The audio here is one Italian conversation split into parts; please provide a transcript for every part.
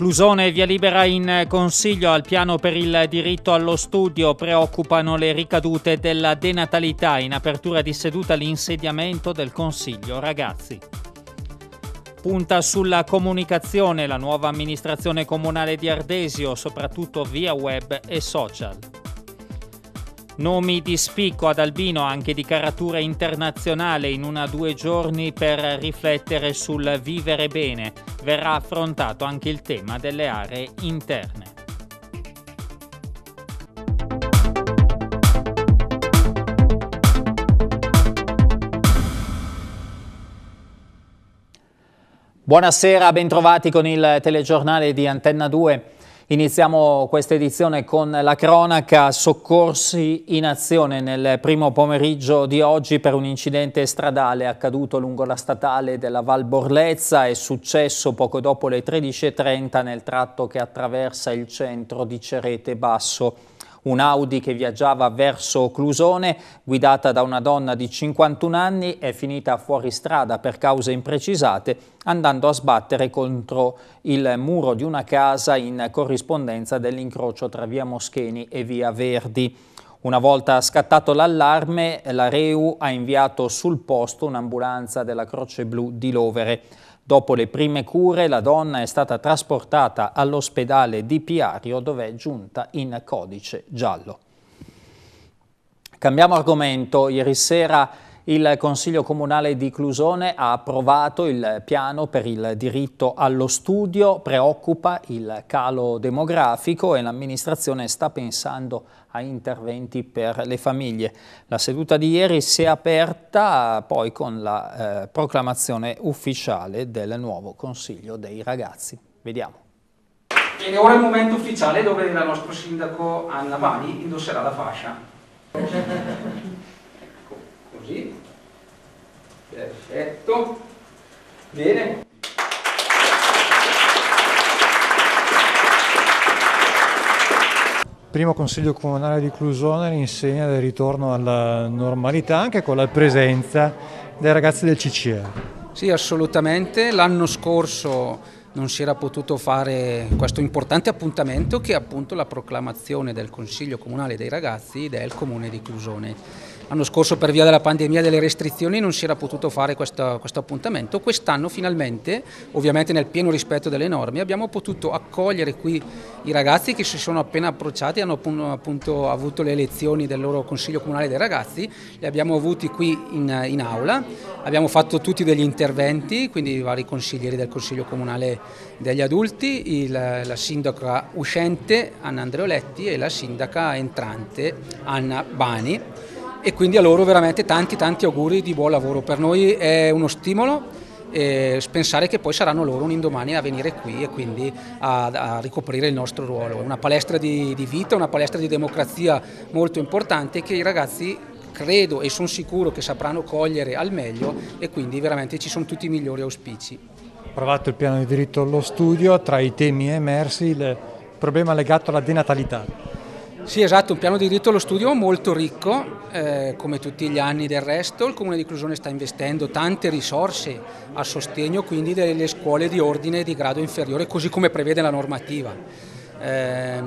Clusone via libera in consiglio al piano per il diritto allo studio preoccupano le ricadute della denatalità in apertura di seduta l'insediamento del consiglio ragazzi. Punta sulla comunicazione la nuova amministrazione comunale di Ardesio, soprattutto via web e social. Nomi di spicco ad Albino anche di caratura internazionale in una due giorni per riflettere sul vivere bene verrà affrontato anche il tema delle aree interne. Buonasera, bentrovati con il telegiornale di Antenna 2. Iniziamo questa edizione con la cronaca soccorsi in azione nel primo pomeriggio di oggi per un incidente stradale accaduto lungo la statale della Val Borlezza è successo poco dopo le 13.30 nel tratto che attraversa il centro di Cerete Basso. Un'Audi che viaggiava verso Clusone, guidata da una donna di 51 anni, è finita fuori strada per cause imprecisate, andando a sbattere contro il muro di una casa in corrispondenza dell'incrocio tra via Moscheni e via Verdi. Una volta scattato l'allarme, la REU ha inviato sul posto un'ambulanza della Croce Blu di Lovere. Dopo le prime cure la donna è stata trasportata all'ospedale di Piario dove è giunta in codice giallo. Cambiamo argomento. Ieri sera il Consiglio Comunale di Clusone ha approvato il piano per il diritto allo studio, preoccupa il calo demografico e l'amministrazione sta pensando a interventi per le famiglie. La seduta di ieri si è aperta poi con la eh, proclamazione ufficiale del nuovo Consiglio dei ragazzi. Vediamo. E ora è il momento ufficiale dove il nostro sindaco Anna Vani indosserà la fascia così perfetto bene Primo Consiglio Comunale di Clusone all'insegna del ritorno alla normalità anche con la presenza dei ragazzi del CCR. Sì, assolutamente. L'anno scorso non si era potuto fare questo importante appuntamento che è appunto la proclamazione del Consiglio Comunale dei Ragazzi del Comune di Clusone. L'anno scorso per via della pandemia e delle restrizioni non si era potuto fare questo, questo appuntamento, quest'anno finalmente, ovviamente nel pieno rispetto delle norme, abbiamo potuto accogliere qui i ragazzi che si sono appena approcciati, hanno appunto avuto le elezioni del loro Consiglio Comunale dei Ragazzi, li abbiamo avuti qui in, in aula, abbiamo fatto tutti degli interventi, quindi i vari consiglieri del Consiglio Comunale degli Adulti, il, la sindaca uscente Anna Andreoletti e la sindaca entrante Anna Bani e quindi a loro veramente tanti tanti auguri di buon lavoro. Per noi è uno stimolo e pensare che poi saranno loro un indomani a venire qui e quindi a, a ricoprire il nostro ruolo. È Una palestra di, di vita, una palestra di democrazia molto importante che i ragazzi credo e sono sicuro che sapranno cogliere al meglio e quindi veramente ci sono tutti i migliori auspici. Ho provato il piano di diritto allo studio, tra i temi emersi il problema legato alla denatalità. Sì, esatto, un piano di diritto allo studio molto ricco, eh, come tutti gli anni del resto. Il Comune di Clusone sta investendo tante risorse a sostegno quindi delle scuole di ordine di grado inferiore, così come prevede la normativa. Eh,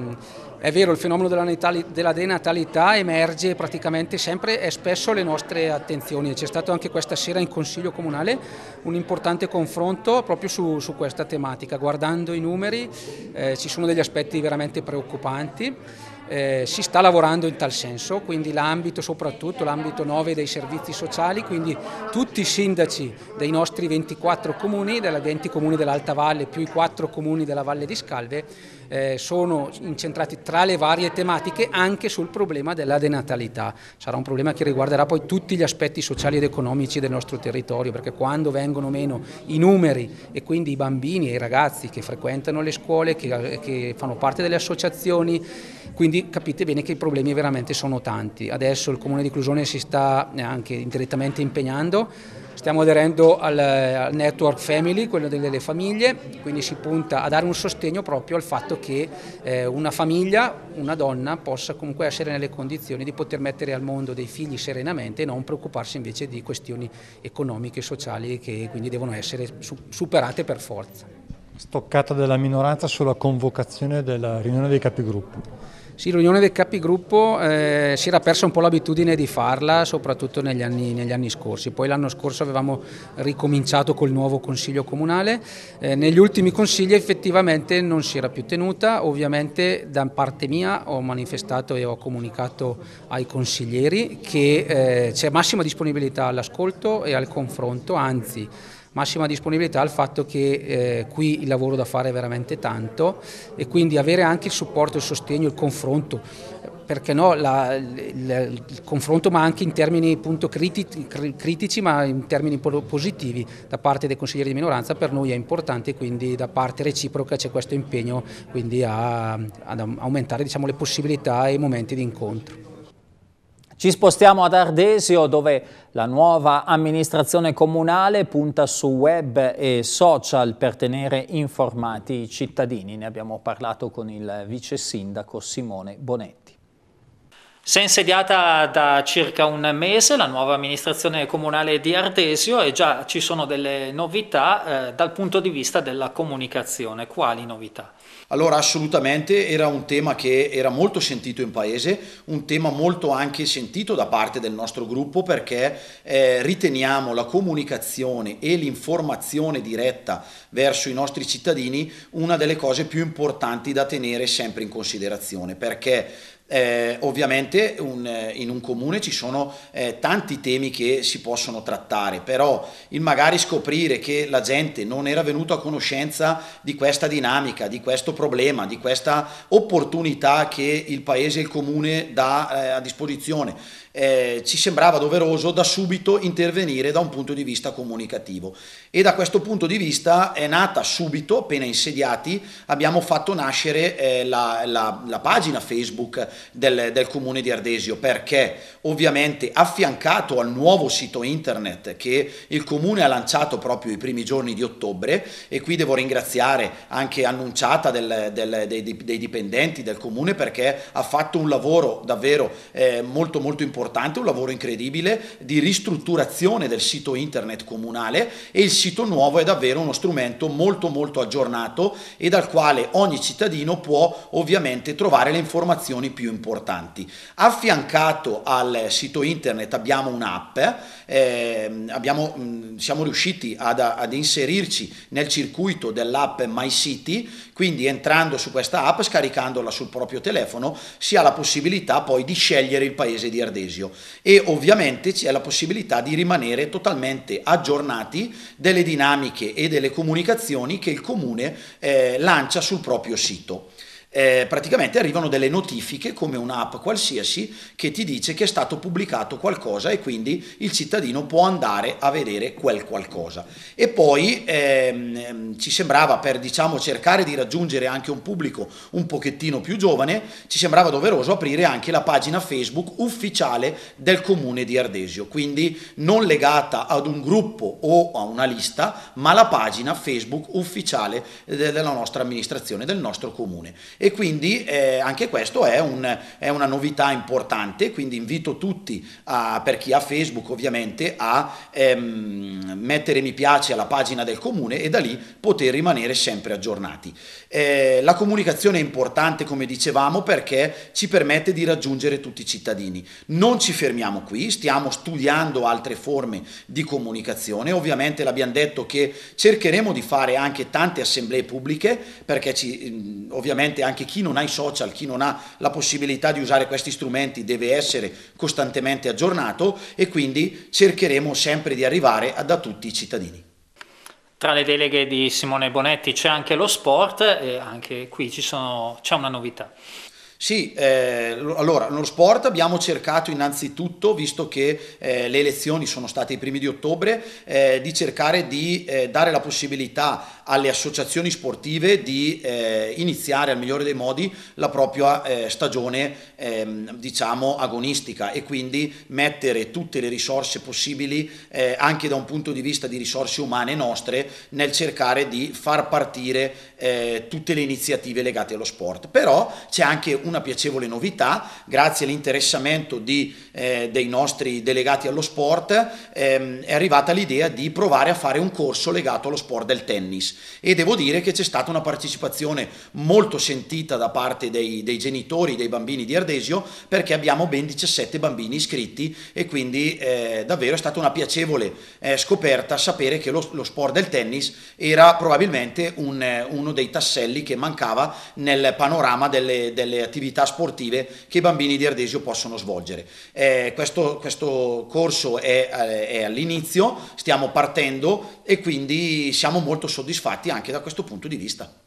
è vero, il fenomeno della, denatalità emerge praticamente sempre e spesso alle nostre attenzioni. C'è stato anche questa sera in Consiglio Comunale un importante confronto proprio su, su questa tematica. Guardando i numeri eh, ci sono degli aspetti veramente preoccupanti. Eh, si sta lavorando in tal senso, quindi l'ambito soprattutto, l'ambito 9 dei servizi sociali, quindi tutti i sindaci dei nostri 24 comuni, della 20 comuni dell'Alta Valle più i 4 comuni della Valle di Scalve, eh, sono incentrati tra le varie tematiche anche sul problema della denatalità. Sarà un problema che riguarderà poi tutti gli aspetti sociali ed economici del nostro territorio, perché quando vengono meno i numeri e quindi i bambini e i ragazzi che frequentano le scuole, che, eh, che fanno parte delle associazioni, quindi capite bene che i problemi veramente sono tanti. Adesso il Comune di Clusione si sta eh, anche indirettamente impegnando Stiamo aderendo al, al, network family, quello delle famiglie, quindi si punta a dare un sostegno proprio al fatto che eh, una famiglia, una donna possa comunque essere nelle condizioni di poter mettere al mondo dei figli serenamente e non preoccuparsi invece di questioni economiche e sociali che quindi devono essere superate per forza. Stoccata della minoranza sulla convocazione della riunione dei capigruppo. Sì, l'unione del capigruppo eh, si era persa un po' l'abitudine di farla, soprattutto negli anni, negli anni scorsi. Poi l'anno scorso avevamo ricominciato col nuovo Consiglio Comunale. Eh, negli ultimi consigli effettivamente non si era più tenuta. Ovviamente da parte mia ho manifestato e ho comunicato ai consiglieri che eh, c'è massima disponibilità all'ascolto e al confronto, anzi massima disponibilità al fatto che eh, qui il lavoro da fare è veramente tanto e quindi avere anche il supporto, il sostegno, il confronto, perché no, la, il, il, confronto ma anche in termini critici, critici, ma in termini positivi da parte dei consiglieri di minoranza per noi è importante quindi da parte reciproca c'è questo impegno quindi a, ad aumentare diciamo, le possibilità e i momenti di incontro. Ci spostiamo ad Ardesio dove la nuova amministrazione comunale punta su web e social per tenere informati i cittadini. Ne abbiamo parlato con il vice sindaco Simone Bonetti. Si è insediata da circa un mese la nuova amministrazione comunale di Artesio e già ci sono delle novità eh, dal punto di vista della comunicazione. Quali novità? Allora assolutamente era un tema che era molto sentito in paese, un tema molto anche sentito da parte del nostro gruppo perché eh, riteniamo la comunicazione e l'informazione diretta verso i nostri cittadini una delle cose più importanti da tenere sempre in considerazione perché eh, ovviamente un, eh, in un comune ci sono eh, tanti temi che si possono trattare, però il magari scoprire che la gente non era venuta a conoscenza di questa dinamica, di questo problema, di questa opportunità che il paese e il comune dà eh, a disposizione eh, ci sembrava doveroso da subito intervenire da un punto di vista comunicativo e da questo punto di vista è nata subito, appena insediati, abbiamo fatto nascere eh, la, la, la, pagina Facebook del, del comune di Ardesio perché ovviamente affiancato al nuovo sito internet che il comune ha lanciato proprio i primi giorni di ottobre e qui devo ringraziare anche annunciata del, del, dei, dei, dipendenti del comune perché ha fatto un lavoro davvero eh, molto molto importante importante, un lavoro incredibile di ristrutturazione del sito internet comunale e il sito nuovo è davvero uno strumento molto molto aggiornato e dal quale ogni cittadino può ovviamente trovare le informazioni più importanti. Affiancato al sito internet abbiamo un'app, eh, abbiamo, mh, mm, siamo riusciti ad, ad inserirci nel circuito dell'app MyCity, quindi entrando su questa app, scaricandola sul proprio telefono, si ha la possibilità poi di scegliere il paese di Ardesi. Dionisio e ovviamente c'è la possibilità di rimanere totalmente aggiornati delle dinamiche e delle comunicazioni che il comune eh, lancia sul proprio sito eh, praticamente arrivano delle notifiche come un'app qualsiasi che ti dice che è stato pubblicato qualcosa e quindi il cittadino può andare a vedere quel qualcosa. E poi ehm, ehm, ci sembrava per diciamo, cercare di raggiungere anche un pubblico un pochettino più giovane, ci sembrava doveroso aprire anche la pagina Facebook ufficiale del comune di Ardesio, quindi non legata ad un gruppo o a una lista, ma la pagina Facebook ufficiale eh, della nostra amministrazione, del nostro comune e quindi eh, anche questo è, un, è, una novità importante, quindi invito tutti, a, per chi ha Facebook ovviamente, a ehm, mettere mi piace alla pagina del comune e da lì poter rimanere sempre aggiornati. Eh, la comunicazione è importante come dicevamo perché ci permette di raggiungere tutti i cittadini. Non ci fermiamo qui, stiamo studiando altre forme di comunicazione, ovviamente l'abbiamo detto che cercheremo di fare anche tante assemblee pubbliche perché ci, mm, ovviamente anche anche chi non ha i social, chi non ha la possibilità di usare questi strumenti deve essere costantemente aggiornato e quindi cercheremo sempre di arrivare ad a tutti i cittadini. Tra le deleghe di Simone Bonetti c'è anche lo sport e anche qui sono, c'è una novità. Sì, eh, allora, lo sport abbiamo cercato innanzitutto, visto che eh, le elezioni sono state i primi di ottobre, eh, di cercare di eh, dare la possibilità alle associazioni sportive di eh, iniziare al migliore dei modi la propria eh, stagione ehm, diciamo agonistica e quindi mettere tutte le risorse possibili eh, anche da un punto di vista di risorse umane nostre nel cercare di far partire eh, tutte le iniziative legate allo sport. Però c'è anche una piacevole novità, grazie all'interessamento di, eh, dei nostri delegati allo sport ehm, è arrivata l'idea di provare a fare un corso legato allo sport del tennis e devo dire che c'è stata una partecipazione molto sentita da parte dei, dei genitori dei bambini di Ardesio perché abbiamo ben 17 bambini iscritti e quindi eh, davvero è stata una piacevole eh, scoperta sapere che lo, lo, sport del tennis era probabilmente un, eh, uno dei tasselli che mancava nel panorama delle, delle, attività sportive che i bambini di Ardesio possono svolgere. Eh, questo, questo, corso è, eh, è all'inizio, stiamo partendo e quindi siamo molto soddisfatti soddisfatti anche da questo punto di vista.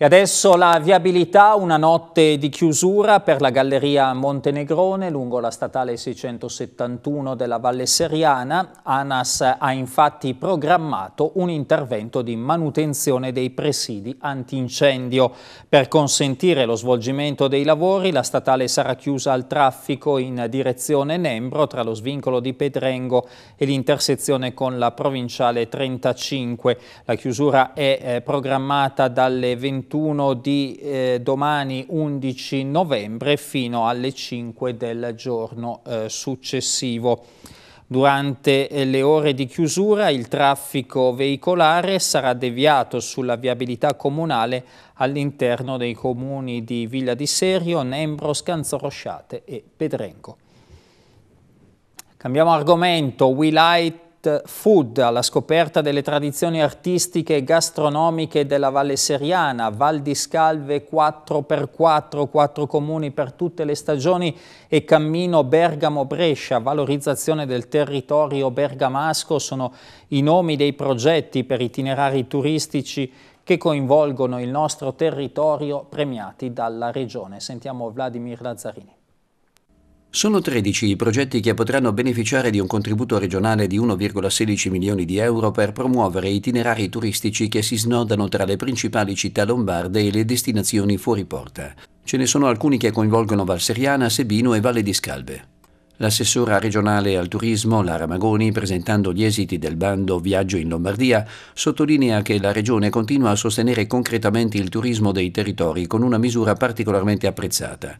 E adesso la viabilità, una notte di chiusura per la Galleria Montenegrone lungo la statale 671 della Valle Seriana. ANAS ha infatti programmato un intervento di manutenzione dei presidi antincendio. Per consentire lo svolgimento dei lavori la statale sarà chiusa al traffico in direzione Nembro tra lo svincolo di Pedrengo e l'intersezione con la provinciale 35. La chiusura è eh, programmata dalle 21 21 di eh, domani 11 novembre fino alle 5 del giorno eh, successivo. Durante eh, le ore di chiusura il traffico veicolare sarà deviato sulla viabilità comunale all'interno dei comuni di Villa di Serio, Nembro, Scanzorosciate e Pedrengo. Cambiamo argomento, We Light food, alla scoperta delle tradizioni artistiche e gastronomiche della Valle Seriana, Val di Scalve 4x4, 4 comuni per tutte le stagioni e Cammino Bergamo-Brescia, valorizzazione del territorio bergamasco sono i nomi dei progetti per itinerari turistici che coinvolgono il nostro territorio premiati dalla regione. Sentiamo Vladimir Lazzarini. Sono 13 i progetti che potranno beneficiare di un contributo regionale di 1,16 milioni di euro per promuovere itinerari turistici che si snodano tra le principali città lombarde e le destinazioni fuori porta. Ce ne sono alcuni che coinvolgono Valseriana, Sebino e Valle di Scalbe. L'assessora regionale al turismo Lara Magoni, presentando gli esiti del bando Viaggio in Lombardia, sottolinea che la regione continua a sostenere concretamente il turismo dei territori con una misura particolarmente apprezzata.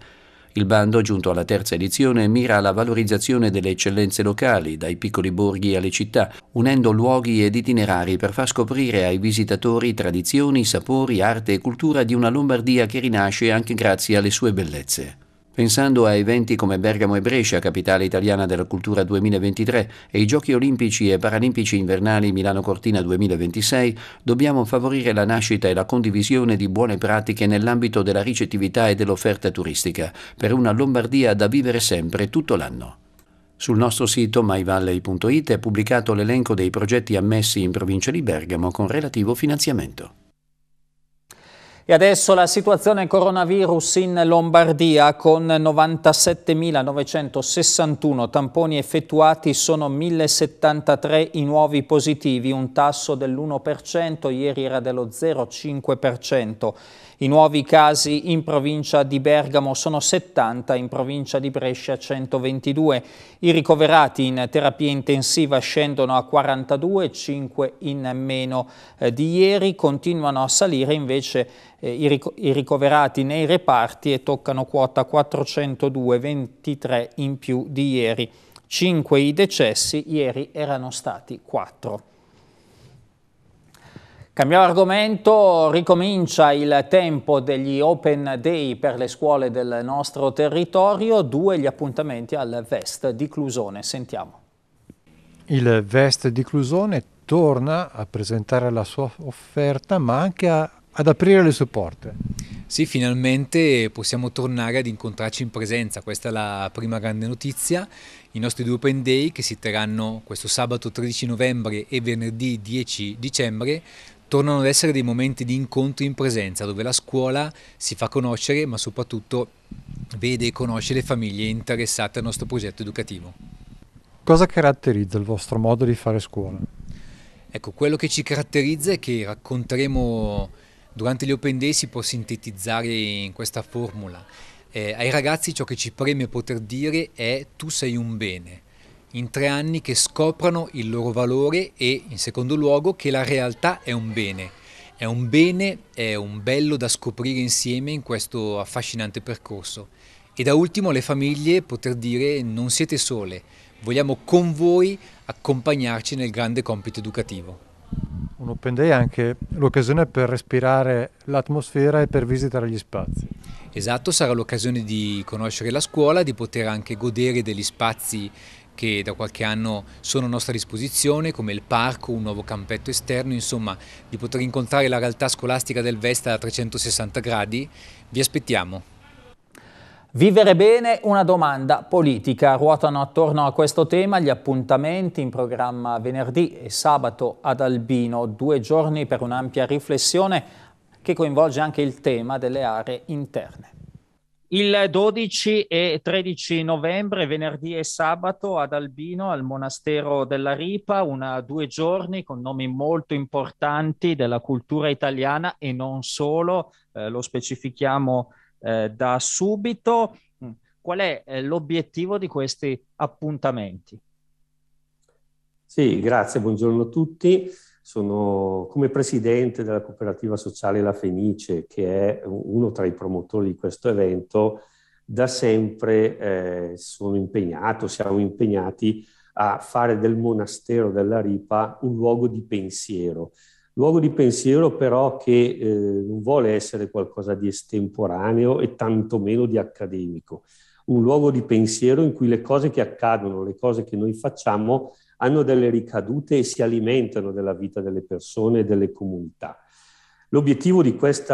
Il bando, giunto alla terza edizione, mira alla valorizzazione delle eccellenze locali, dai piccoli borghi alle città, unendo luoghi ed itinerari per far scoprire ai visitatori tradizioni, sapori, arte e cultura di una Lombardia che rinasce anche grazie alle sue bellezze. Pensando a eventi come Bergamo e Brescia, capitale italiana della cultura 2023, e i Giochi olimpici e paralimpici invernali Milano Cortina 2026, dobbiamo favorire la nascita e la condivisione di buone pratiche nell'ambito della ricettività e dell'offerta turistica, per una Lombardia da vivere sempre tutto l'anno. Sul nostro sito myvalley.it è pubblicato l'elenco dei progetti ammessi in provincia di Bergamo con relativo finanziamento. E adesso la situazione coronavirus in Lombardia con 97.961 tamponi effettuati sono 1.073 i nuovi positivi, un tasso dell'1%, ieri era dello 0,5%. I nuovi casi in provincia di Bergamo sono 70, in provincia di Brescia 122. I ricoverati in terapia intensiva scendono a 42, 5 in meno eh, di ieri. Continuano a salire invece eh, i, i ricoverati nei reparti e toccano quota 402, 23 in più di ieri. 5 i decessi, ieri erano stati 4. Cambiamo argomento, ricomincia il tempo degli Open Day per le scuole del nostro territorio, due gli appuntamenti al Vest di Clusone, sentiamo. Il Vest di Clusone torna a presentare la sua offerta ma anche a, ad aprire le sue porte. Sì, finalmente possiamo tornare ad incontrarci in presenza, questa è la prima grande notizia. I nostri due Open Day che si terranno questo sabato 13 novembre e venerdì 10 dicembre tornano ad essere dei momenti di incontro in presenza dove la scuola si fa conoscere ma soprattutto vede e conosce le famiglie interessate al nostro progetto educativo. Cosa caratterizza il vostro modo di fare scuola? Ecco, quello che ci caratterizza è che racconteremo durante gli Open Day si può sintetizzare in questa formula. Eh, ai ragazzi ciò che ci preme poter dire è tu sei un bene in tre anni che scoprano il loro valore e, in secondo luogo, che la realtà è un bene. È un bene, è un bello da scoprire insieme in questo affascinante percorso. E da ultimo le famiglie poter dire non siete sole, vogliamo con voi accompagnarci nel grande compito educativo. Un Open Day è anche l'occasione per respirare l'atmosfera e per visitare gli spazi. Esatto, sarà l'occasione di conoscere la scuola, di poter anche godere degli spazi che da qualche anno sono a nostra disposizione, come il parco, un nuovo campetto esterno, insomma di poter incontrare la realtà scolastica del Vesta a 360 gradi. Vi aspettiamo. Vivere bene, una domanda politica. Ruotano attorno a questo tema gli appuntamenti in programma venerdì e sabato ad Albino, due giorni per un'ampia riflessione che coinvolge anche il tema delle aree interne. Il 12 e 13 novembre, venerdì e sabato ad Albino, al monastero della Ripa, una, due giorni con nomi molto importanti della cultura italiana e non solo, eh, lo specifichiamo eh, da subito. Mm, qual è eh, l'obiettivo di questi appuntamenti? Sì, grazie, buongiorno a tutti sono come presidente della cooperativa sociale La Fenice, che è uno tra i promotori di questo evento, da sempre eh, sono impegnato, siamo impegnati a fare del monastero della Ripa un luogo di pensiero. Luogo di pensiero però che eh, non vuole essere qualcosa di estemporaneo e tantomeno di accademico. Un luogo di pensiero in cui le cose che accadono, le cose che noi facciamo, hanno delle ricadute e si alimentano della vita delle persone e delle comunità. L'obiettivo di questi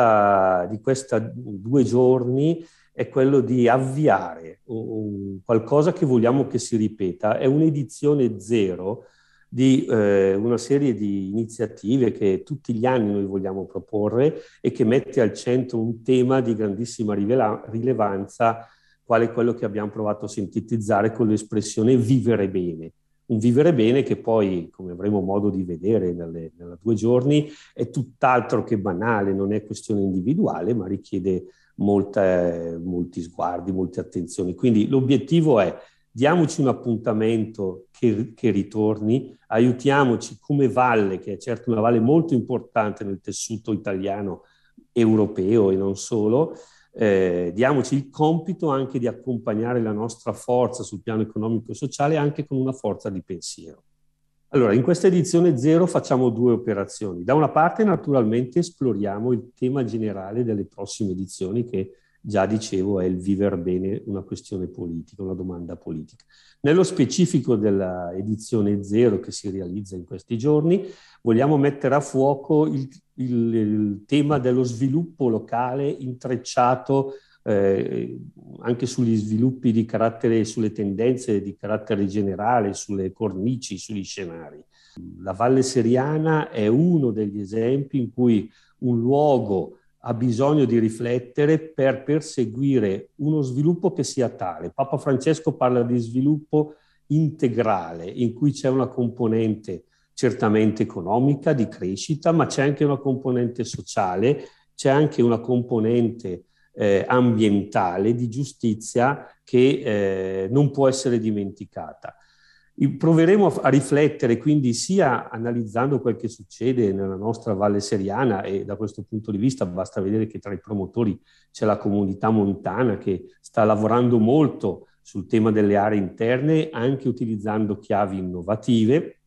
due giorni è quello di avviare un, qualcosa che vogliamo che si ripeta, è un'edizione zero di eh, una serie di iniziative che tutti gli anni noi vogliamo proporre e che mette al centro un tema di grandissima rivela- rilevanza, quale quello che abbiamo provato a sintetizzare con l'espressione vivere bene un vivere bene che poi, come avremo modo di vedere nelle, due giorni, è tutt'altro che banale, non è questione individuale, ma richiede molta, molti sguardi, molte attenzioni. Quindi l'obiettivo è diamoci un appuntamento che, che ritorni, aiutiamoci come valle, che è certo una valle molto importante nel tessuto italiano, europeo e non solo, eh, diamoci il compito anche di accompagnare la nostra forza sul piano economico e sociale anche con una forza di pensiero. Allora, in questa edizione zero facciamo due operazioni. Da una parte, naturalmente, esploriamo il tema generale delle prossime edizioni che già dicevo è il viver bene una questione politica, una domanda politica. Nello specifico dell'edizione zero che si realizza in questi giorni, vogliamo mettere a fuoco il, il, il tema dello sviluppo locale intrecciato eh, anche sugli sviluppi di carattere, sulle tendenze di carattere generale, sulle cornici, sugli scenari. La Valle Seriana è uno degli esempi in cui un luogo ha bisogno di riflettere per perseguire uno sviluppo che sia tale. Papa Francesco parla di sviluppo integrale, in cui c'è una componente certamente economica, di crescita, ma c'è anche una componente sociale, c'è anche una componente eh, ambientale, di giustizia che eh, non può essere dimenticata. Proveremo a riflettere quindi sia analizzando quel che succede nella nostra Valle Seriana e da questo punto di vista basta vedere che tra i promotori c'è la comunità montana che sta lavorando molto sul tema delle aree interne anche utilizzando chiavi innovative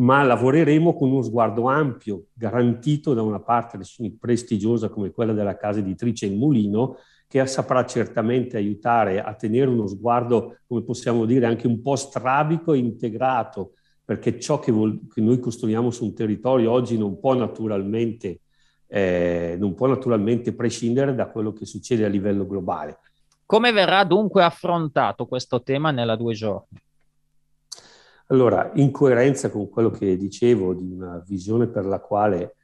ma lavoreremo con uno sguardo ampio, garantito da una parte prestigiosa come quella della casa editrice Il Mulino, che saprà certamente aiutare a tenere uno sguardo, come possiamo dire, anche un po' strabico e integrato, perché ciò che, vol- che noi costruiamo su un territorio oggi non può, eh, non può naturalmente prescindere da quello che succede a livello globale. Come verrà dunque affrontato questo tema nella due giorni? Allora, in coerenza con quello che dicevo di una visione per la quale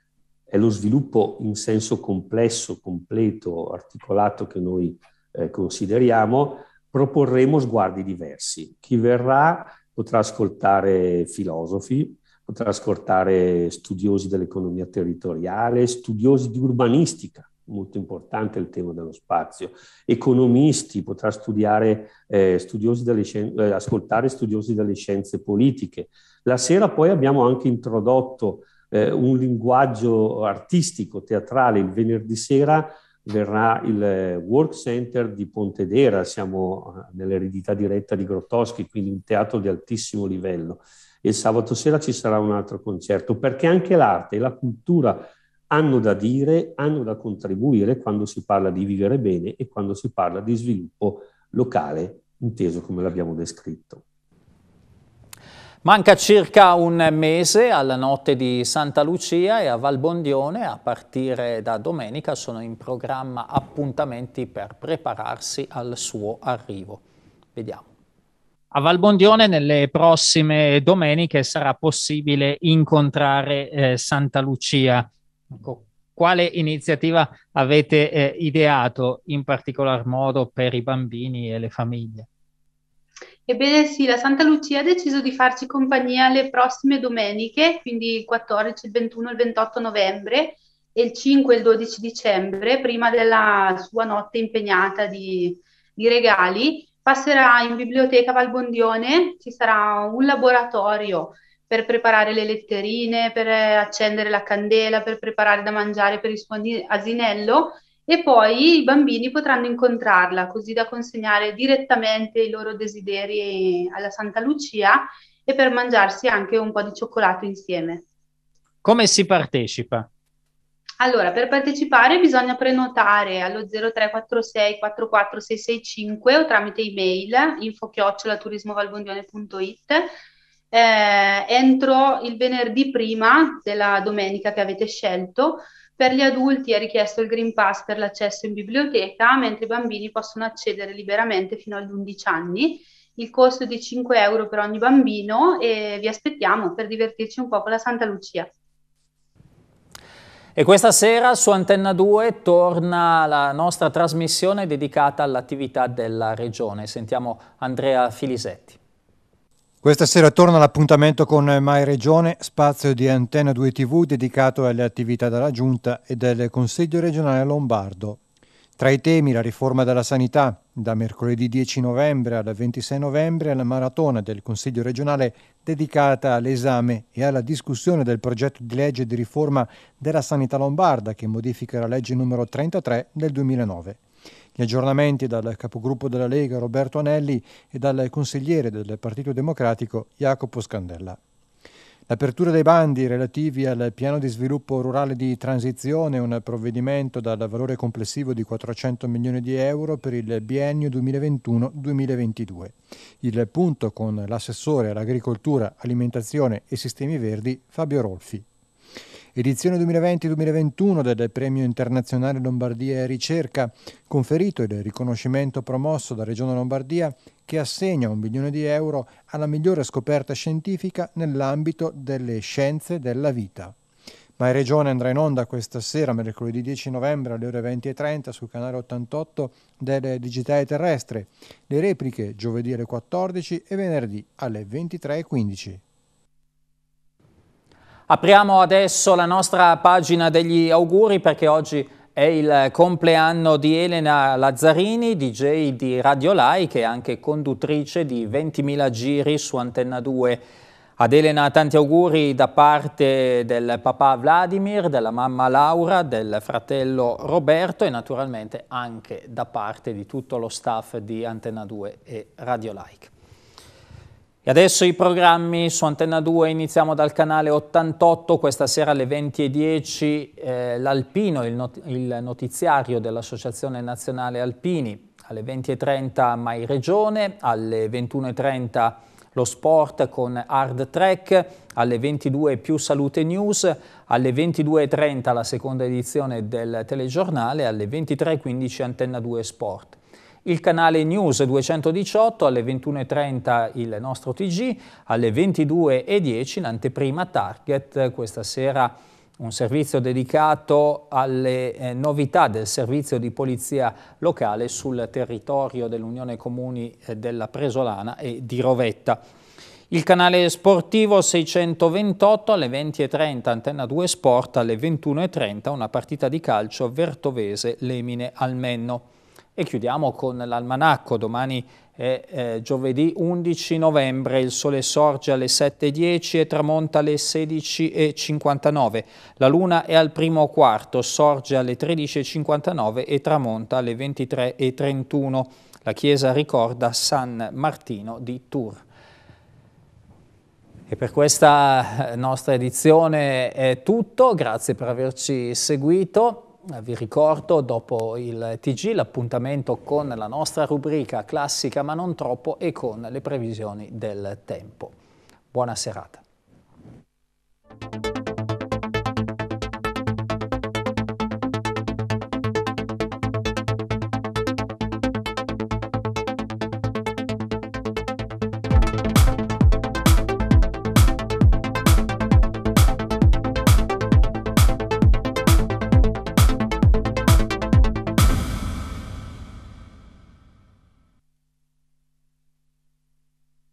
è lo sviluppo in senso complesso, completo, articolato che noi eh, consideriamo, proporremo sguardi diversi. Chi verrà potrà ascoltare filosofi, potrà ascoltare studiosi dell'economia territoriale, studiosi di urbanistica, molto importante il tema dello spazio. Economisti, potrà studiare, eh, studiosi dalle, eh, ascoltare studiosi dalle scienze politiche. La sera poi abbiamo anche introdotto eh, un linguaggio artistico, teatrale. Il venerdì sera verrà il eh, Work Center di Pontedera, siamo eh, nell'eredità diretta di Grotowski, quindi un teatro di altissimo livello. E sabato sera ci sarà un altro concerto, perché anche l'arte e la cultura hanno da dire, hanno da contribuire quando si parla di vivere bene e quando si parla di sviluppo locale, inteso come l'abbiamo descritto. Manca circa un mese alla notte di Santa Lucia e a Valbondione a partire da domenica sono in programma appuntamenti per prepararsi al suo arrivo. Vediamo. A Valbondione nelle prossime domeniche sarà possibile incontrare eh, Santa Lucia Ecco, quale iniziativa avete eh, ideato in particolar modo per i bambini e le famiglie? Ebbene sì, la Santa Lucia ha deciso di farci compagnia le prossime domeniche, quindi il 14, il 21, il 28 novembre e il 5 e il 12 dicembre, prima della sua notte impegnata di, di regali. Passerà in biblioteca Valbondione, ci sarà un laboratorio per preparare le letterine, per eh, accendere la candela, per preparare da mangiare per il suo asinello e poi i bambini potranno incontrarla così da consegnare direttamente i loro desideri alla Santa Lucia e per mangiarsi anche un po' di cioccolato insieme. Come si partecipa? Allora, per partecipare bisogna prenotare allo 0346 44665 o tramite email info-turismovalbondione.it eh, entro il venerdì prima della domenica che avete scelto. Per gli adulti è richiesto il Green Pass per l'accesso in biblioteca, mentre i bambini possono accedere liberamente fino agli 11 anni. Il costo è di 5 euro per ogni bambino e vi aspettiamo per divertirci un po' con la Santa Lucia. E questa sera su Antenna 2 torna la nostra trasmissione dedicata all'attività della Regione. Sentiamo Andrea Filisetti. Questa sera torna l'appuntamento con Mai Regione, spazio di Antenna 2 TV dedicato alle attività della Giunta e del Consiglio regionale lombardo. Tra i temi la riforma della sanità, da mercoledì 10 novembre al 26 novembre la maratona del Consiglio regionale dedicata all'esame e alla discussione del progetto di legge di riforma della sanità lombarda che modifica la legge numero 33 del 2009. Gli aggiornamenti dal capogruppo della Lega Roberto Anelli e dal consigliere del Partito Democratico Jacopo Scandella. L'apertura dei bandi relativi al piano di sviluppo rurale di transizione, un provvedimento dal valore complessivo di 400 milioni di euro per il biennio 2021-2022. Il punto con l'assessore all'agricoltura, alimentazione e sistemi verdi Fabio Rolfi. Edizione 2020-2021 del Premio Internazionale Lombardia e Ricerca, conferito il riconoscimento promosso da Regione Lombardia che assegna un milione di euro alla migliore scoperta scientifica nell'ambito delle scienze della vita. Ma Regione andrà in onda questa sera, mercoledì 10 novembre alle ore 20.30 sul canale 88 del Digitale Terrestre. Le repliche giovedì alle 14 e venerdì alle 23.15. Apriamo adesso la nostra pagina degli auguri perché oggi è il compleanno di Elena Lazzarini, DJ di Radio Lai, che è anche conduttrice di 20.000 giri su Antenna 2. Ad Elena tanti auguri da parte del papà Vladimir, della mamma Laura, del fratello Roberto e naturalmente anche da parte di tutto lo staff di Antenna 2 e Radio Like. E adesso i programmi su Antenna 2, iniziamo dal canale 88, questa sera alle 20.10 eh, l'Alpino, il, not il, notiziario dell'Associazione Nazionale Alpini, alle 20.30 Mai Regione, alle 21.30 lo sport con Hard Track, alle 22 più Salute News, alle 22.30 la seconda edizione del telegiornale, alle 23.15 Antenna 2 Sport il canale News 218 alle 21.30 il nostro TG, alle 22.10 l'anteprima Target, questa sera un servizio dedicato alle eh, novità del servizio di polizia locale sul territorio dell'Unione Comuni eh, della Presolana e di Rovetta. Il canale sportivo 628 alle 20.30, Antenna 2 Sport alle 21.30, una partita di calcio Vertovese-Lemine-Almenno. E chiudiamo con l'almanacco, domani è eh, giovedì 11 novembre, il sole sorge alle 7.10 e tramonta alle 16.59, la luna è al primo quarto, sorge alle 13.59 e tramonta alle 23.31. La chiesa ricorda San Martino di Tours. E per questa eh, nostra edizione è tutto, grazie per averci seguito. Eh, vi ricordo dopo il TG l'appuntamento con la nostra rubrica classica ma non troppo e con le previsioni del tempo. Buona serata.